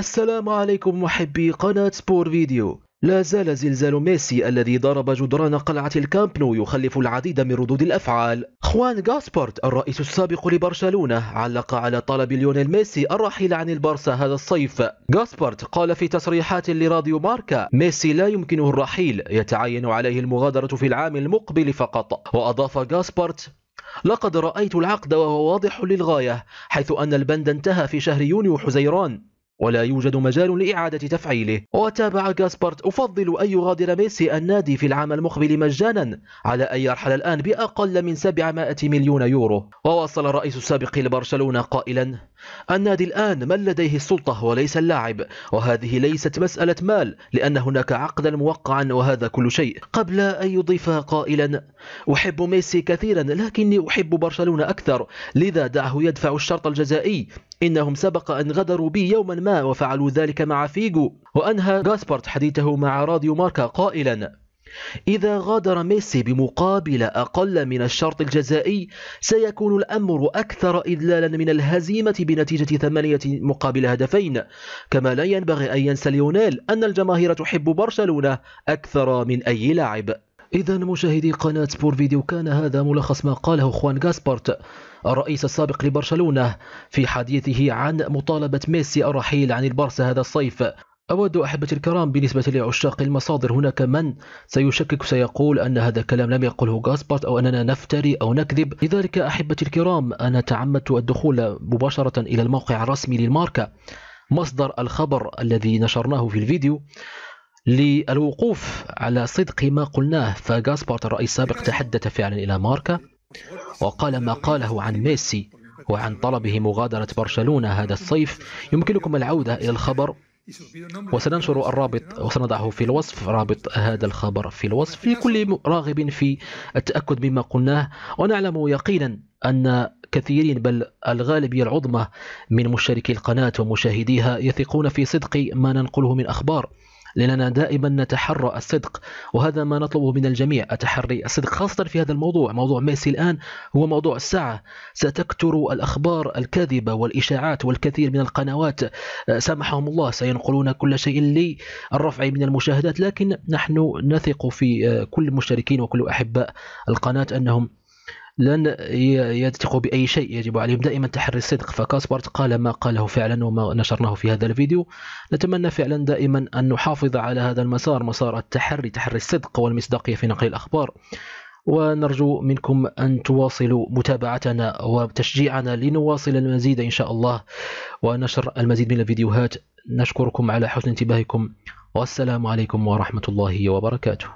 السلام عليكم محبي قناة سبور فيديو لا زال زلزال ميسي الذي ضرب جدران قلعة الكامب نو يخلف العديد من ردود الأفعال خوان غاسبورت الرئيس السابق لبرشلونة علق على طلب ليونيل ميسي الرحيل عن البارسا هذا الصيف غاسبورت قال في تصريحات لراديو ماركا ميسي لا يمكنه الرحيل يتعين عليه المغادرة في العام المقبل فقط وأضاف غاسبورت لقد رأيت العقد وهو واضح للغاية حيث أن البند انتهى في شهر يونيو حزيران ولا يوجد مجال لإعادة تفعيله وتابع جاسبرت أفضل أن يغادر ميسي النادي في العام المقبل مجانا على أن يرحل الآن بأقل من 700 مليون يورو وواصل الرئيس السابق لبرشلونة قائلا النادي الآن من لديه السلطة وليس اللاعب وهذه ليست مسألة مال لأن هناك عقدا موقعا وهذا كل شيء قبل أن يضيف قائلا أحب ميسي كثيرا لكني أحب برشلونة أكثر لذا دعه يدفع الشرط الجزائي إنهم سبق أن غدروا بي يوما ما وفعلوا ذلك مع فيجو وأنهى جاسبرت حديثه مع راديو ماركا قائلا إذا غادر ميسي بمقابل أقل من الشرط الجزائي سيكون الأمر أكثر إذلالا من الهزيمة بنتيجة ثمانية مقابل هدفين كما لا ينبغي أن ينسى ليونيل أن الجماهير تحب برشلونة أكثر من أي لاعب إذا مشاهدي قناة سبور فيديو كان هذا ملخص ما قاله خوان غاسبرت الرئيس السابق لبرشلونة في حديثه عن مطالبة ميسي الرحيل عن البارسا هذا الصيف أود أحبتي الكرام بالنسبة لعشاق المصادر هناك من سيشكك سيقول أن هذا الكلام لم يقله غاسبرت أو أننا نفتري أو نكذب لذلك أحبتي الكرام أنا تعمدت الدخول مباشرة إلى الموقع الرسمي للماركة مصدر الخبر الذي نشرناه في الفيديو للوقوف على صدق ما قلناه فغاسبارت الرئيس السابق تحدث فعلا إلى ماركا وقال ما قاله عن ميسي وعن طلبه مغادرة برشلونة هذا الصيف يمكنكم العودة إلى الخبر وسننشر الرابط وسنضعه في الوصف رابط هذا الخبر في الوصف لكل راغب في التأكد مما قلناه ونعلم يقينا أن كثيرين بل الغالبية العظمى من مشتركي القناة ومشاهديها يثقون في صدق ما ننقله من أخبار لأننا دائما نتحرى الصدق وهذا ما نطلبه من الجميع التحري الصدق خاصة في هذا الموضوع موضوع ميسي الآن هو موضوع الساعة ستكثر الأخبار الكاذبة والإشاعات والكثير من القنوات أه، سامحهم الله سينقلون كل شيء للرفع من المشاهدات لكن نحن نثق في أه، كل المشتركين وكل أحباء القناة أنهم لن يثقوا باي شيء يجب عليهم دائما تحري الصدق فكاسبرت قال ما قاله فعلا وما نشرناه في هذا الفيديو نتمنى فعلا دائما ان نحافظ على هذا المسار مسار التحري تحري الصدق والمصداقيه في نقل الاخبار ونرجو منكم أن تواصلوا متابعتنا وتشجيعنا لنواصل المزيد إن شاء الله ونشر المزيد من الفيديوهات نشكركم على حسن انتباهكم والسلام عليكم ورحمة الله وبركاته